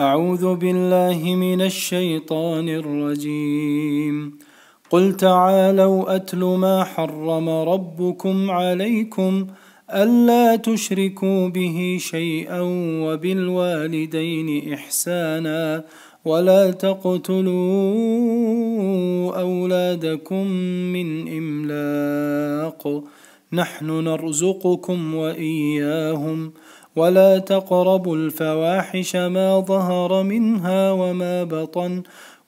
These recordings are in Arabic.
أعوذ بالله من الشيطان الرجيم قل تعالوا أتل ما حرم ربكم عليكم ألا تشركوا به شيئا وبالوالدين إحسانا ولا تقتلوا أولادكم من إملاق نحن نرزقكم وإياهم ۖ ولا تقربوا الفواحش ما ظهر منها وما بطن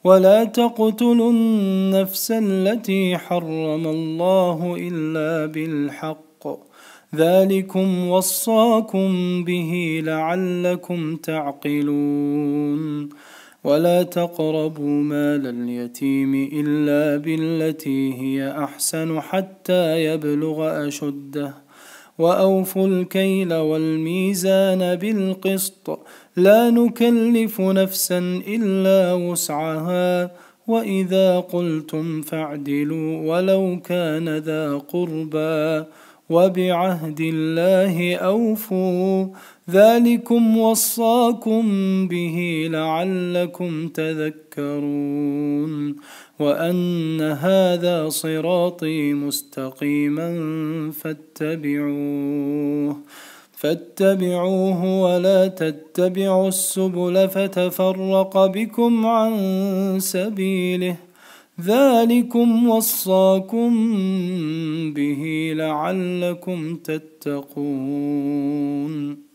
ولا تقتلوا النفس التي حرم الله الا بالحق ذلكم وصاكم به لعلكم تعقلون ولا تقربوا مال اليتيم الا بالتي هي احسن حتى يبلغ اشده واوفوا الكيل والميزان بالقسط لا نكلف نفسا الا وسعها واذا قلتم فاعدلوا ولو كان ذا قربى وبعهد الله أوفوا ذلكم وصاكم به لعلكم تذكرون وأن هذا صراطي مستقيما فاتبعوه فاتبعوه ولا تتبعوا السبل فتفرق بكم عن سبيله ذلكم وصاكم لعلكم تتقون